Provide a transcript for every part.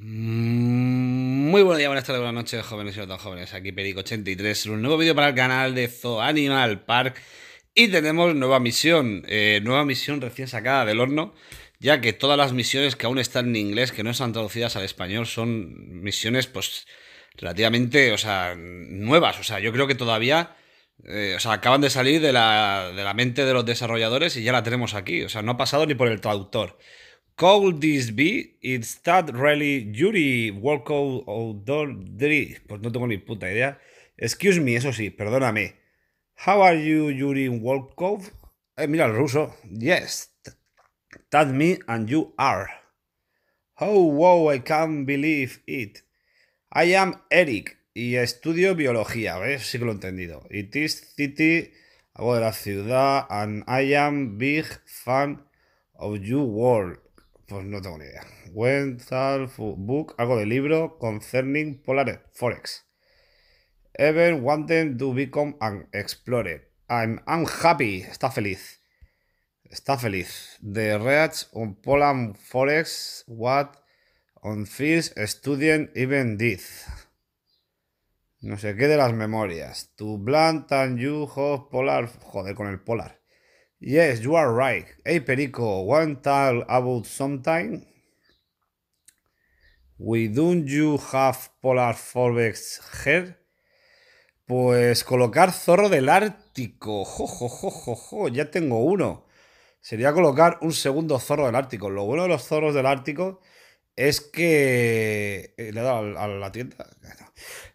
Mm, muy buenos días, buenas tardes, buenas noches, jóvenes y no jóvenes. Aquí perico 83 un nuevo vídeo para el canal de Zoo Animal Park. Y tenemos nueva misión, eh, nueva misión recién sacada del horno, ya que todas las misiones que aún están en inglés, que no están traducidas al español, son misiones, pues, relativamente, o sea, nuevas. O sea, yo creo que todavía, eh, o sea, acaban de salir de la, de la mente de los desarrolladores y ya la tenemos aquí. O sea, no ha pasado ni por el traductor. Call this be? it's that really Yuri Walkout 3 Pues no tengo ni puta idea. Excuse me, eso sí, perdóname. How are you, Yuri Volkov? Eh, mira el ruso. Yes, that me and you are. Oh, wow, I can't believe it. I am Eric y estudio biología, a Sí que lo he entendido. It is city, algo de la ciudad, and I am big fan of you world. Pues no tengo ni idea. Wenthal book, algo de libro, concerning Polar Forex. Ever wanted to become an explorer. I'm, unhappy. happy. Está feliz. Está feliz. The reach on Polar Forex. What on fish student even did. No sé qué de las memorias. Tu blunt tan you polar. Joder, con el polar. Yes, you are right. Hey, Perico, one time about sometime. We don't you have polar forbex head Pues colocar zorro del Ártico. Jo, jo, jo, ya tengo uno. Sería colocar un segundo zorro del Ártico. Lo bueno de los zorros del Ártico es que. Eh, le he dado a la tienda.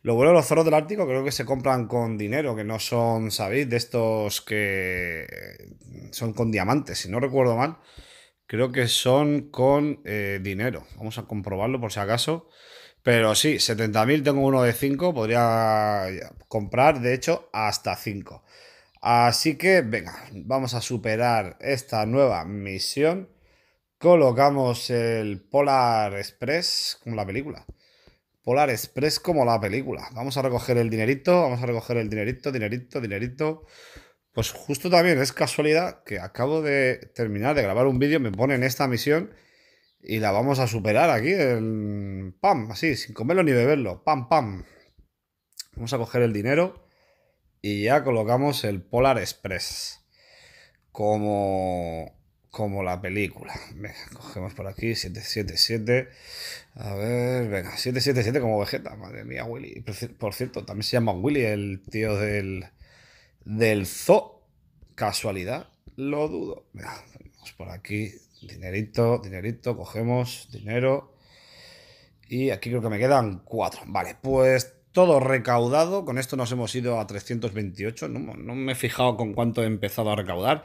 Lo bueno de los zorros del Ártico creo que se compran con dinero, que no son, ¿sabéis? De estos que son con diamantes, si no recuerdo mal. Creo que son con eh, dinero. Vamos a comprobarlo por si acaso. Pero sí, 70.000 tengo uno de 5. Podría comprar, de hecho, hasta 5. Así que, venga, vamos a superar esta nueva misión. Colocamos el Polar Express, con la película. Polar Express como la película. Vamos a recoger el dinerito, vamos a recoger el dinerito, dinerito, dinerito. Pues justo también es casualidad que acabo de terminar de grabar un vídeo, me ponen esta misión y la vamos a superar aquí, pam, así, sin comerlo ni beberlo, pam, pam. Vamos a coger el dinero y ya colocamos el Polar Express como como la película. Venga, cogemos por aquí 777. A ver, venga, 777 como Vegeta. Madre mía, Willy. Por cierto, también se llama Willy el tío del, del zoo. Casualidad, lo dudo. Venga, vamos por aquí. Dinerito, dinerito, cogemos dinero. Y aquí creo que me quedan cuatro. Vale, pues todo recaudado. Con esto nos hemos ido a 328. No, me he fijado con cuánto he empezado a recaudar.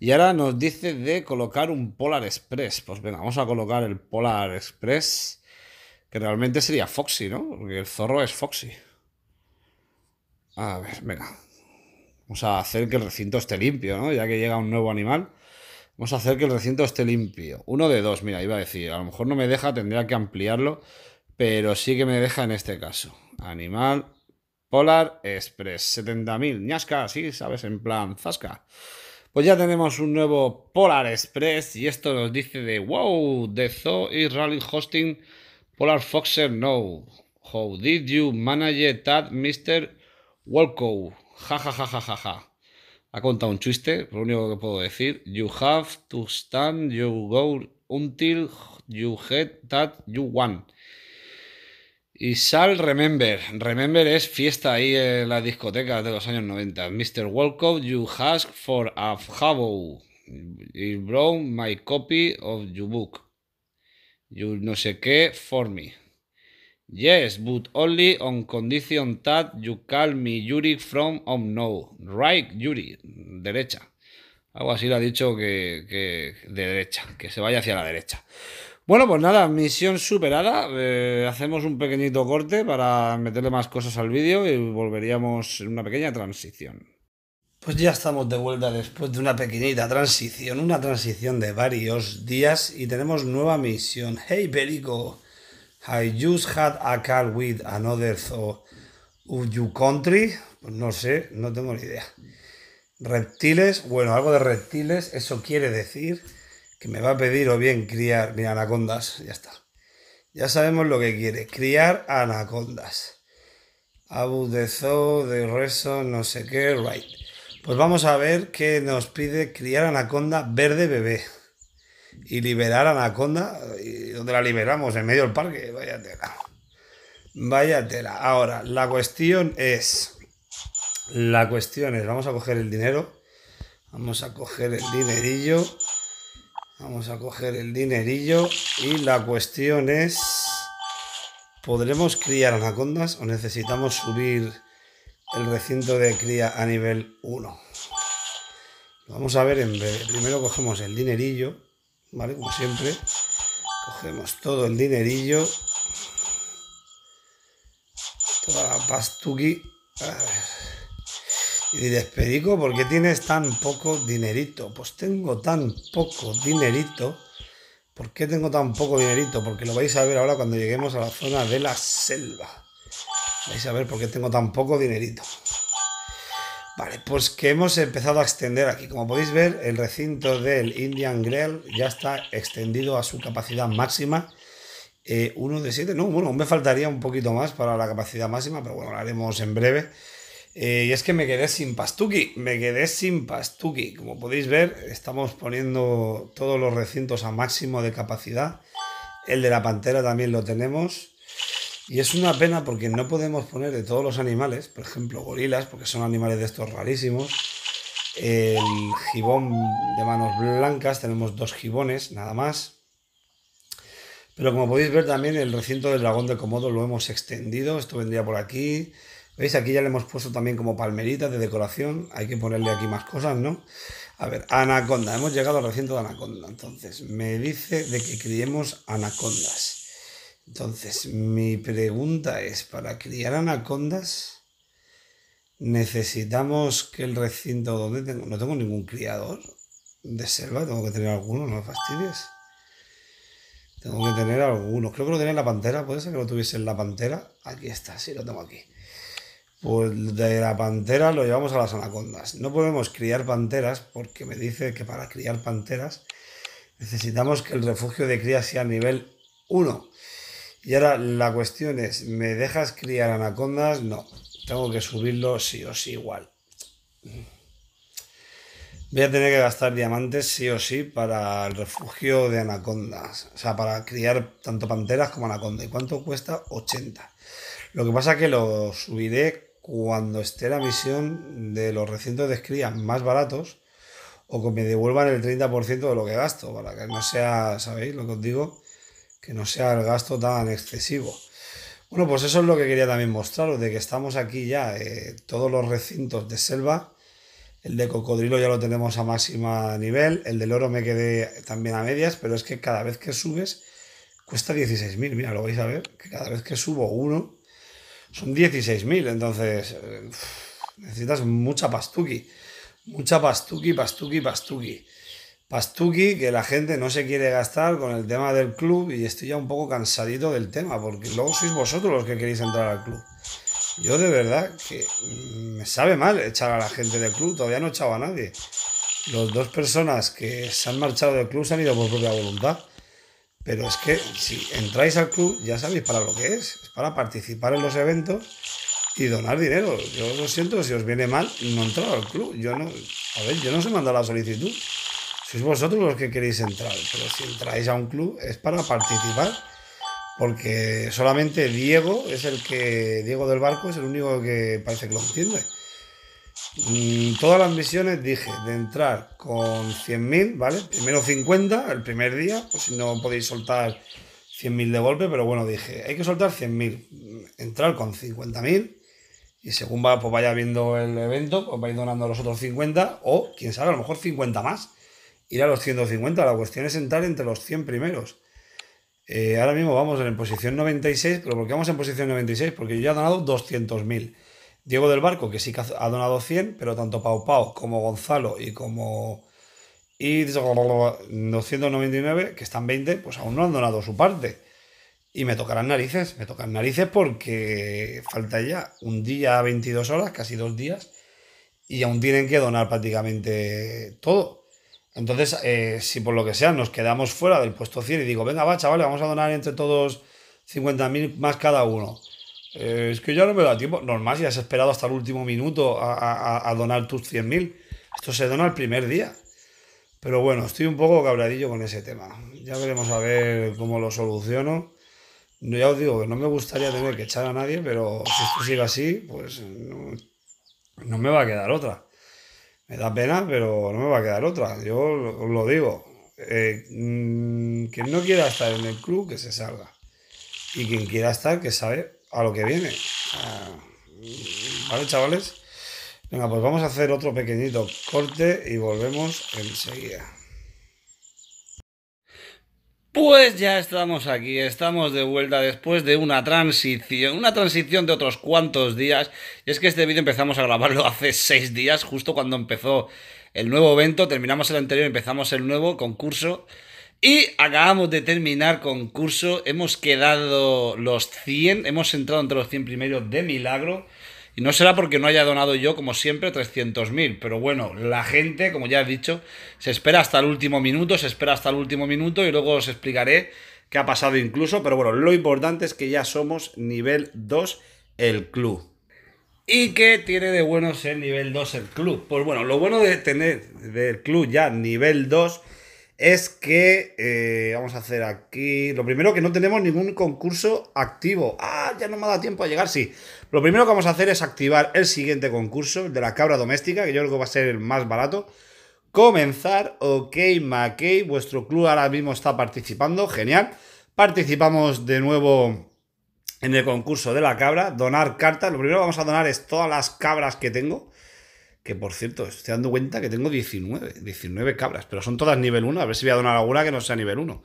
Y ahora nos dice de colocar un Polar Express. Pues venga, vamos a colocar el Polar Express. Que realmente sería Foxy, ¿no? Porque el zorro es Foxy. A ver, venga. Vamos a hacer que el recinto esté limpio, ¿no? Ya que llega un nuevo animal. Vamos a hacer que el recinto esté limpio. Uno de dos, mira, iba a decir. A lo mejor no me deja, tendría que ampliarlo. Pero sí que me deja en este caso. Animal Polar Express. 70.000 ñasca, sí, sabes, en plan zasca. Pues ya tenemos un nuevo Polar Express y esto nos dice de wow, the zoo is rally hosting Polar Foxer no. How did you manage that, Mr. Walko? Ja, ja, ja, ja, ja, Ha contado un chiste, lo único que puedo decir. You have to stand, you go until you get that you want. Y Sal Remember. Remember es fiesta ahí en la discoteca de los años 90. Mr. Walcott, you ask for a You brought my copy of your book. You no sé qué for me. Yes, but only on condition that you call me Yuri from Omno. Right, Yuri. Derecha. Algo así le ha dicho que de derecha, que se vaya hacia la derecha. Bueno, pues nada, misión superada. Eh, hacemos un pequeñito corte para meterle más cosas al vídeo y volveríamos en una pequeña transición. Pues ya estamos de vuelta después de una pequeñita transición, una transición de varios días y tenemos nueva misión. Hey Perico, I just had a car with another zoo of you country. Pues no sé, no tengo ni idea. Reptiles, bueno, algo de reptiles, eso quiere decir me va a pedir o bien criar, mira, anacondas, ya está. Ya sabemos lo que quiere, criar anacondas. Abu de zoo, de reso, no sé qué, right. Pues vamos a ver qué nos pide criar anaconda verde bebé. Y liberar anaconda, ¿y ¿dónde la liberamos? En medio del parque, vaya tela. Vaya tela. Ahora, la cuestión es, la cuestión es, vamos a coger el dinero, vamos a coger el dinerillo Vamos a coger el dinerillo y la cuestión es... ¿Podremos criar anacondas o necesitamos subir el recinto de cría a nivel 1? Vamos a ver Primero cogemos el dinerillo, ¿vale? Como siempre. Cogemos todo el dinerillo. Toda la pastuqui. Y despedico ¿por qué tienes tan poco dinerito? Pues tengo tan poco dinerito. ¿Por qué tengo tan poco dinerito? Porque lo vais a ver ahora cuando lleguemos a la zona de la selva. Vais a ver por qué tengo tan poco dinerito. Vale, pues que hemos empezado a extender aquí. Como podéis ver, el recinto del Indian Grill ya está extendido a su capacidad máxima. Eh, uno de siete, no, bueno, me faltaría un poquito más para la capacidad máxima, pero bueno, lo haremos en breve. Eh, y es que me quedé sin pastuki, me quedé sin pastuki. Como podéis ver, estamos poniendo todos los recintos a máximo de capacidad. El de la pantera también lo tenemos. Y es una pena porque no podemos poner de todos los animales, por ejemplo gorilas, porque son animales de estos rarísimos. El gibón de manos blancas, tenemos dos gibones nada más. Pero como podéis ver también el recinto del dragón de Komodo lo hemos extendido, esto vendría por aquí. ¿Veis? Aquí ya le hemos puesto también como palmeritas de decoración. Hay que ponerle aquí más cosas, ¿no? A ver, anaconda. Hemos llegado al recinto de anaconda. Entonces, me dice de que criemos anacondas. Entonces, mi pregunta es, para criar anacondas, necesitamos que el recinto donde tengo... No tengo ningún criador de selva, tengo que tener alguno, no fastidies. Tengo que tener alguno. Creo que lo tenía en la pantera, puede ser que lo tuviese en la pantera. Aquí está, sí, lo tengo aquí. Pues de la pantera lo llevamos a las anacondas. No podemos criar panteras porque me dice que para criar panteras necesitamos que el refugio de cría sea nivel 1. Y ahora la cuestión es, ¿me dejas criar anacondas? No, tengo que subirlo sí o sí igual. Voy a tener que gastar diamantes sí o sí para el refugio de anacondas. O sea, para criar tanto panteras como anacondas. ¿Y cuánto cuesta? 80. Lo que pasa es que lo subiré cuando esté la misión de los recintos de escría más baratos o que me devuelvan el 30% de lo que gasto, para que no sea, ¿sabéis lo que os digo? Que no sea el gasto tan excesivo. Bueno, pues eso es lo que quería también mostraros, de que estamos aquí ya, eh, todos los recintos de selva, el de cocodrilo ya lo tenemos a máxima nivel, el del oro me quedé también a medias, pero es que cada vez que subes cuesta 16.000, mira, lo vais a ver, que cada vez que subo uno, son 16.000, entonces eh, necesitas mucha pastuki. mucha pastuki, pastuki, pastuki. Pastuqui que la gente no se quiere gastar con el tema del club y estoy ya un poco cansadito del tema, porque luego sois vosotros los que queréis entrar al club. Yo de verdad que mm, me sabe mal echar a la gente del club, todavía no he echado a nadie. los dos personas que se han marchado del club se han ido por propia voluntad. Pero es que si entráis al club ya sabéis para lo que es. Es para participar en los eventos y donar dinero. Yo lo siento, si os viene mal, no entrar al club. Yo no, a ver, yo no os he mandado la solicitud. Sois vosotros los que queréis entrar. Pero si entráis a un club es para participar. Porque solamente Diego es el que, Diego del Barco es el único que parece que lo entiende todas las misiones dije de entrar con 100.000, ¿vale? Primero 50 el primer día, pues si no podéis soltar 100.000 de golpe, pero bueno, dije, hay que soltar 100.000, entrar con 50.000 y según va, pues vaya viendo el evento, pues vais donando los otros 50 o, quién sabe, a lo mejor 50 más, ir a los 150, la cuestión es entrar entre los 100 primeros. Eh, ahora mismo vamos en posición 96, pero porque vamos en posición 96? Porque yo ya he donado 200.000. Diego del Barco, que sí que ha donado 100, pero tanto Pau Pau como Gonzalo y como. Y 299, que están 20, pues aún no han donado su parte. Y me tocarán narices, me tocan narices porque falta ya un día a 22 horas, casi dos días, y aún tienen que donar prácticamente todo. Entonces, eh, si por lo que sea nos quedamos fuera del puesto 100 y digo, venga, va, chavales, vamos a donar entre todos 50.000 más cada uno. Eh, es que ya no me da tiempo. Normal, si has esperado hasta el último minuto a, donar tus 100.000. Esto se dona el primer día. Pero bueno, estoy un poco cabradillo con ese tema. Ya veremos a ver cómo lo soluciono. Ya os digo que no me gustaría tener que echar a nadie, pero si sigue así, pues no, me va a quedar otra. Me da pena, pero no me va a quedar otra. Yo os lo digo. Eh, mm, quien no quiera estar en el club, que se salga. Y quien quiera estar, que sabe a lo que viene. ¿Vale, chavales? Venga, pues vamos a hacer otro pequeñito corte y volvemos enseguida. Pues ya estamos aquí, estamos de vuelta después de una transición, una transición de otros cuantos días. Y es que este vídeo empezamos a grabarlo hace seis días, justo cuando empezó el nuevo evento, terminamos el anterior, empezamos el nuevo concurso. Y acabamos de terminar concurso, hemos quedado los 100, hemos entrado entre los 100 primeros de milagro. Y no será porque no haya donado yo, como siempre, 300.000. Pero bueno, la gente, como ya he dicho, se espera hasta el último minuto, se espera hasta el último minuto y luego os explicaré qué ha pasado incluso. Pero bueno, lo importante es que ya somos nivel 2 el club. ¿Y qué tiene de bueno ser nivel 2 el club? Pues bueno, lo bueno de tener del club ya nivel 2 es que eh, vamos a hacer aquí. Lo primero que no tenemos ningún concurso activo. Ah, ya no me da tiempo a llegar, sí. Lo primero que vamos a hacer es activar el siguiente concurso, de la cabra doméstica, que yo creo que va a ser el más barato. Comenzar, ok, Mackey, vuestro club ahora mismo está participando, genial. Participamos de nuevo en el concurso de la cabra, donar cartas. Lo primero que vamos a donar es todas las cabras que tengo. Que por cierto, estoy dando cuenta que tengo 19, 19 cabras, pero son todas nivel 1. A ver si voy a donar alguna que no sea nivel 1.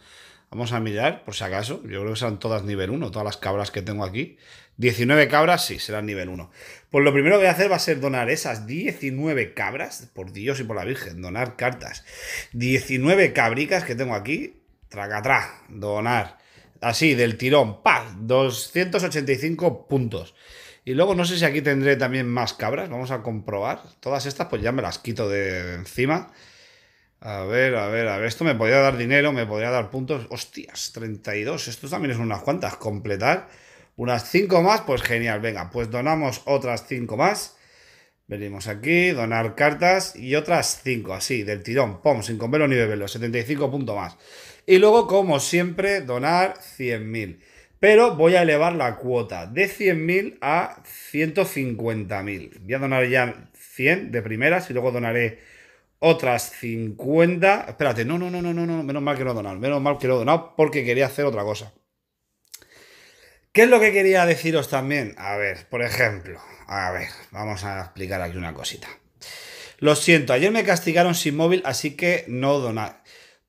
Vamos a mirar, por si acaso. Yo creo que serán todas nivel 1, todas las cabras que tengo aquí. 19 cabras, sí, serán nivel 1. Pues lo primero que voy a hacer va a ser donar esas 19 cabras, por Dios y por la Virgen, donar cartas. 19 cabricas que tengo aquí, tracatrá, donar. Así, del tirón, ¡paz! 285 puntos. Y luego no sé si aquí tendré también más cabras. Vamos a comprobar. Todas estas pues ya me las quito de encima. A ver, a ver, a ver. Esto me podría dar dinero, me podría dar puntos. Hostias, 32. Esto también es unas cuantas. Completar unas 5 más, pues genial. Venga, pues donamos otras 5 más. Venimos aquí, donar cartas y otras 5, así, del tirón. Pum, sin comerlo ni beberlo. 75 puntos más. Y luego, como siempre, donar 100.000 pero voy a elevar la cuota de 100.000 a 150.000. Voy a donar ya 100 de primeras y luego donaré otras 50. Espérate, no, no, no, no, no, no, menos mal que no he donado, menos mal que no he donado porque quería hacer otra cosa. ¿Qué es lo que quería deciros también? A ver, por ejemplo, a ver, vamos a explicar aquí una cosita. Lo siento, ayer me castigaron sin móvil, así que no donar.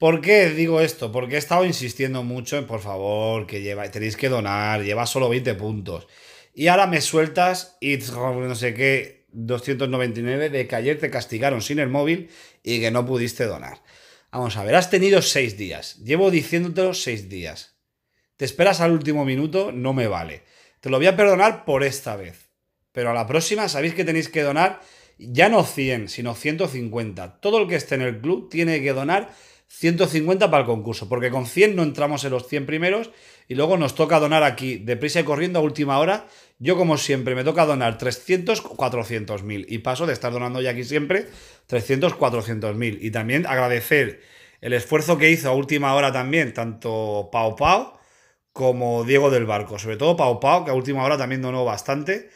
¿Por qué digo esto? Porque he estado insistiendo mucho en, por favor, que lleva, tenéis que donar, lleva solo 20 puntos. Y ahora me sueltas y no sé qué, 299 de que ayer te castigaron sin el móvil y que no pudiste donar. Vamos a ver, has tenido 6 días. Llevo diciéndotelo 6 días. Te esperas al último minuto, no me vale. Te lo voy a perdonar por esta vez. Pero a la próxima sabéis que tenéis que donar ya no 100, sino 150. Todo el que esté en el club tiene que donar 150 para el concurso, porque con 100 no entramos en los 100 primeros y luego nos toca donar aquí, deprisa y corriendo a última hora. Yo, como siempre, me toca donar 300, 400 mil y paso de estar donando ya aquí siempre 300, 400 mil. Y también agradecer el esfuerzo que hizo a última hora también, tanto Pau Pau como Diego del Barco, sobre todo Pau Pau, que a última hora también donó bastante.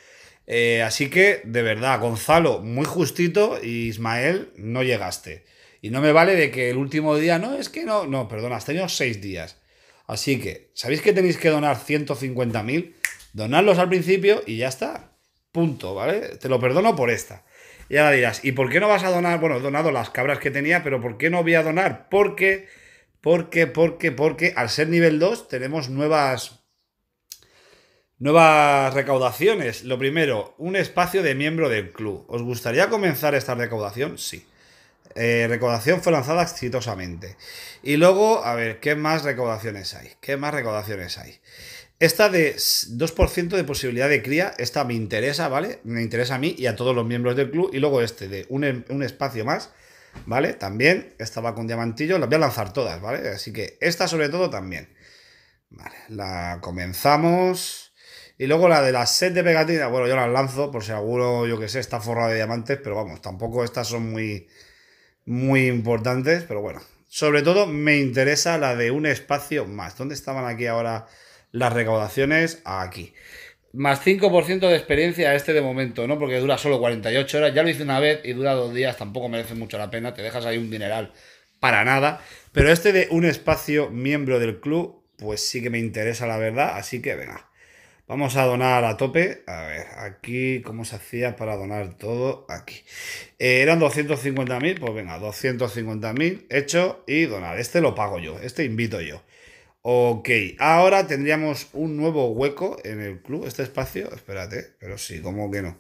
Eh, así que, de verdad, Gonzalo, muy justito y Ismael, no llegaste. Y no me vale de que el último día, no, es que no, no, perdona, has tenido seis días. Así que, ¿sabéis que tenéis que donar 150.000? Donarlos al principio y ya está. Punto, ¿vale? Te lo perdono por esta. Y ahora dirás, ¿y por qué no vas a donar? Bueno, he donado las cabras que tenía, pero ¿por qué no voy a donar? Porque, porque, porque, porque al ser nivel 2 tenemos nuevas, Nuevas recaudaciones. Lo primero, un espacio de miembro del club. ¿Os gustaría comenzar esta recaudación? Sí. Eh, recaudación fue lanzada exitosamente. Y luego, a ver, ¿qué más recaudaciones hay? ¿Qué más recaudaciones hay? Esta de 2% de posibilidad de cría, esta me interesa, ¿vale? Me interesa a mí y a todos los miembros del club. Y luego este de em, un, espacio más, ¿vale? También, esta va con diamantillo, las voy a lanzar todas, ¿vale? Así que esta sobre todo también. Vale, la comenzamos. Y luego la de las set de pegatinas, bueno, yo las lanzo por si alguno, yo que sé, está forrada de diamantes, pero vamos, tampoco estas son muy muy importantes, pero bueno. Sobre todo me interesa la de un espacio más. ¿Dónde estaban aquí ahora las recaudaciones? Aquí. Más 5% de experiencia este de momento, ¿no? Porque dura solo 48 horas. Ya lo hice una vez y dura dos días. Tampoco merece mucho la pena. Te dejas ahí un dineral para nada. Pero este de un espacio miembro del club, pues sí que me interesa, la verdad. Así que venga. Vamos a donar a tope. A ver, aquí, ¿cómo se hacía para donar todo? Aquí. Eh, eran 250.000, pues venga, 250.000 hecho y donar. Este lo pago yo, este invito yo. Ok, ahora tendríamos un nuevo hueco en el club, este espacio. Espérate, pero sí, ¿cómo que no?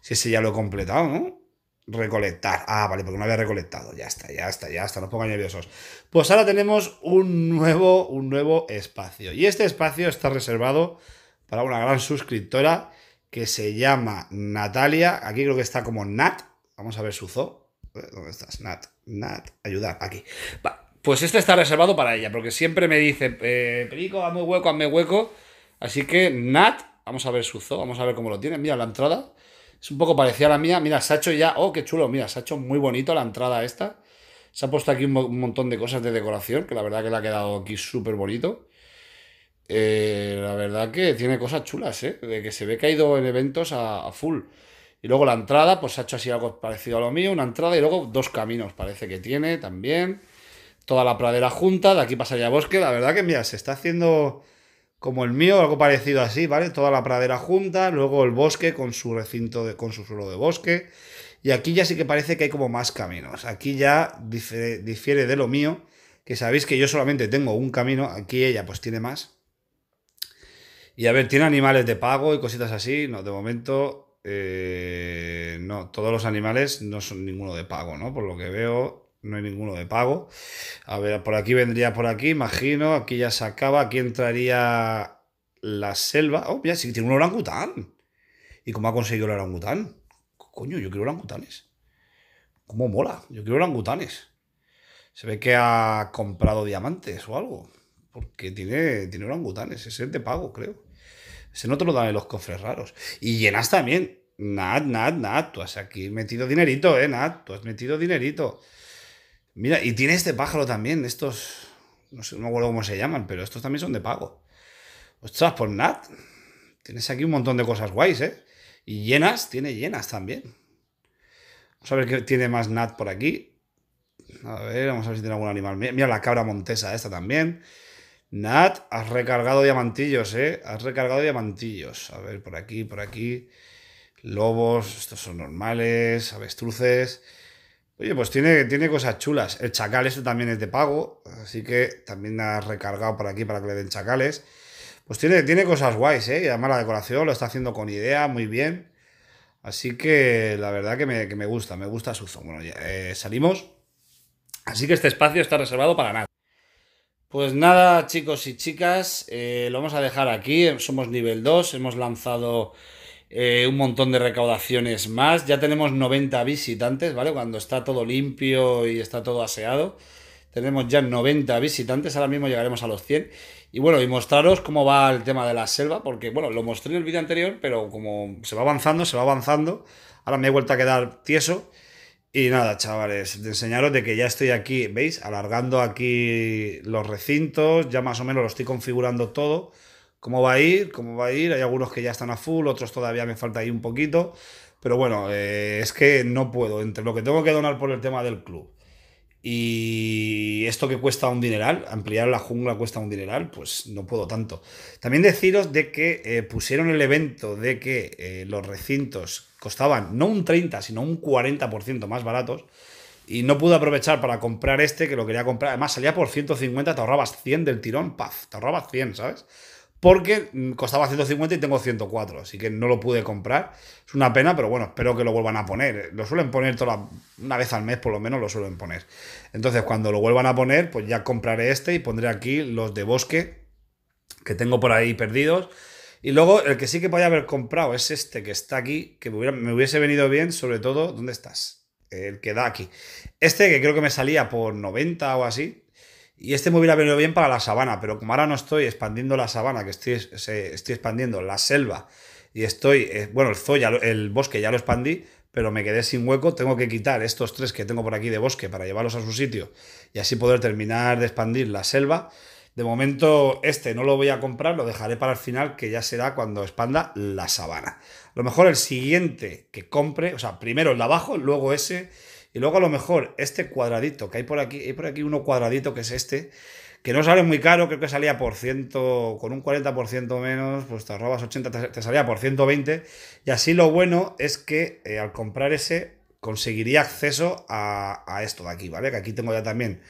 Si ese ya lo he completado, ¿no? Recolectar. Ah, vale, porque no había recolectado. Ya está, ya está, ya está. No ponga nerviosos. Pues ahora tenemos un nuevo, un nuevo espacio. Y este espacio está reservado para una gran suscriptora que se llama Natalia. Aquí creo que está como Nat. Vamos a ver su zoo. ¿Dónde estás, Nat? Nat, ayudar, aquí. Pues este está reservado para ella, porque siempre me dice, eh, Perico, hazme hueco, hazme hueco. Así que Nat, vamos a ver su zoo, vamos a ver cómo lo tiene. Mira la entrada, es un poco parecida a la mía. Mira, se ha hecho ya, oh, qué chulo, mira, se ha hecho muy bonito la entrada esta. Se ha puesto aquí un, un montón de cosas de decoración, que la verdad que le ha quedado aquí súper bonito. Eh, la verdad que tiene cosas chulas, ¿eh? De que se ve caído en eventos a, full. Y luego la entrada, pues ha hecho así algo parecido a lo mío, una entrada y luego dos caminos, parece que tiene también. Toda la pradera junta, de aquí pasaría bosque. La verdad que, mira, se está haciendo como el mío, algo parecido así, ¿vale? Toda la pradera junta, luego el bosque con su recinto, de, con su suelo de bosque. Y aquí ya sí que parece que hay como más caminos. Aquí ya difiere de lo mío, que sabéis que yo solamente tengo un camino, aquí ella pues tiene más. Y a ver, tiene animales de pago y cositas así. No, de momento, eh, no, todos los animales no son ninguno de pago, ¿no? Por lo que veo, no hay ninguno de pago. A ver, por aquí vendría por aquí, imagino. Aquí ya se acaba. Aquí entraría la selva. Oh, mira, sí, tiene un orangután. ¿Y cómo ha conseguido el orangután? Coño, yo quiero orangutanes. ¿Cómo mola? Yo quiero orangutanes. Se ve que ha comprado diamantes o algo. Porque tiene, tiene orangutanes, ese es de pago, creo. Ese no te lo dan en los cofres raros. Y llenas también. Nat, Nat, Nat, tú has aquí metido dinerito, eh, Nat, tú has metido dinerito. Mira, y tiene este pájaro también, estos, no sé, no me acuerdo cómo se llaman, pero estos también son de pago. Ostras, por pues Nat, tienes aquí un montón de cosas guays, eh. Y llenas, tiene llenas también. Vamos a ver qué tiene más Nat por aquí. A ver, vamos a ver si tiene algún animal. Mira la cabra montesa esta también. Nat, has recargado diamantillos, ¿eh? Has recargado diamantillos. A ver, por aquí, por aquí. Lobos, estos son normales, avestruces. Oye, pues tiene, tiene cosas chulas. El chacal eso este también es de pago, así que también has recargado por aquí para que le den chacales. Pues tiene, tiene cosas guays, ¿eh? Y además la decoración lo está haciendo con idea, muy bien. Así que la verdad que me, gusta, me gusta su Bueno, ya, eh, salimos. Así que este espacio está reservado para Nat. Pues nada, chicos y chicas, eh, lo vamos a dejar aquí. Somos nivel 2, hemos lanzado eh, un montón de recaudaciones más. Ya tenemos 90 visitantes, ¿vale? Cuando está todo limpio y está todo aseado. Tenemos ya 90 visitantes, ahora mismo llegaremos a los 100. Y bueno, y mostraros cómo va el tema de la selva, porque bueno, lo mostré en el vídeo anterior, pero como se va avanzando, se va avanzando. Ahora me he vuelto a quedar tieso. Y nada, chavales, te enseñaros de que ya estoy aquí, ¿veis? Alargando aquí los recintos, ya más o menos lo estoy configurando todo. ¿Cómo va a ir? ¿Cómo va a ir? Hay algunos que ya están a full, otros todavía me falta ahí un poquito. Pero bueno, eh, es que no puedo. Entre lo que tengo que donar por el tema del club y esto que cuesta un dineral, ampliar la jungla cuesta un dineral, pues no puedo tanto. También deciros de que eh, pusieron el evento de que eh, los recintos costaban no un 30, sino un 40% más baratos. Y no pude aprovechar para comprar este que lo quería comprar. Además, salía por 150, te ahorrabas 100 del tirón, paf, te ahorrabas 100, ¿sabes? Porque mm, costaba 150 y tengo 104, así que no lo pude comprar. Es una pena, pero bueno, espero que lo vuelvan a poner. Lo suelen poner toda, una vez al mes, por lo menos lo suelen poner. Entonces, cuando lo vuelvan a poner, pues ya compraré este y pondré aquí los de bosque que tengo por ahí perdidos y luego, el que sí que podía haber comprado es este que está aquí, que me, hubiese venido bien, sobre todo, ¿dónde estás? El que da aquí. Este que creo que me salía por 90 o así. Y este me hubiera venido bien para la sabana, pero como ahora no estoy expandiendo la sabana, que estoy, estoy expandiendo la selva y estoy, eh, bueno, el el bosque ya lo expandí, pero me quedé sin hueco, tengo que quitar estos tres que tengo por aquí de bosque para llevarlos a su sitio y así poder terminar de expandir la selva. De momento, este no lo voy a comprar, lo dejaré para el final, que ya será cuando expanda la sabana. A lo mejor el siguiente que compre, o sea, primero el de abajo, luego ese, y luego a lo mejor este cuadradito, que hay por aquí, hay por aquí uno cuadradito que es este, que no sale muy caro, creo que salía por ciento, con un 40% menos, pues te robas 80, te, salía por 120. Y así lo bueno es que eh, al comprar ese conseguiría acceso a, a, esto de aquí, ¿vale? Que aquí tengo ya también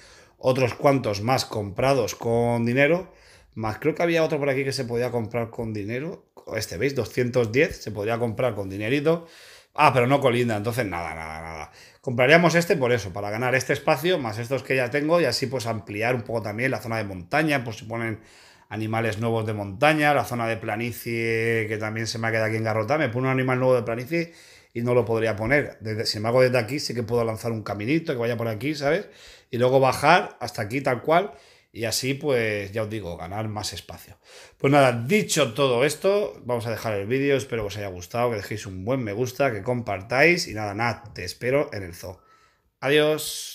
otros cuantos más comprados con dinero, más creo que había otro por aquí que se podía comprar con dinero, este, ¿veis? 210 se podría comprar con dinerito. Ah, pero no colinda, entonces nada, nada, nada. Compraríamos este por eso, para ganar este espacio, más estos que ya tengo, y así pues ampliar un poco también la zona de montaña, por pues, si ponen animales nuevos de montaña, la zona de planicie que también se me ha quedado aquí en Garrota, me pone un animal nuevo de planicie y no lo podría poner. Desde, me hago desde aquí sí que puedo lanzar un caminito que vaya por aquí, ¿sabes? y luego bajar hasta aquí tal cual y así pues ya os digo, ganar más espacio. Pues nada, dicho todo esto, vamos a dejar el vídeo, espero que os haya gustado, que dejéis un buen me gusta, que compartáis y nada, nada, te espero en el zoo. Adiós.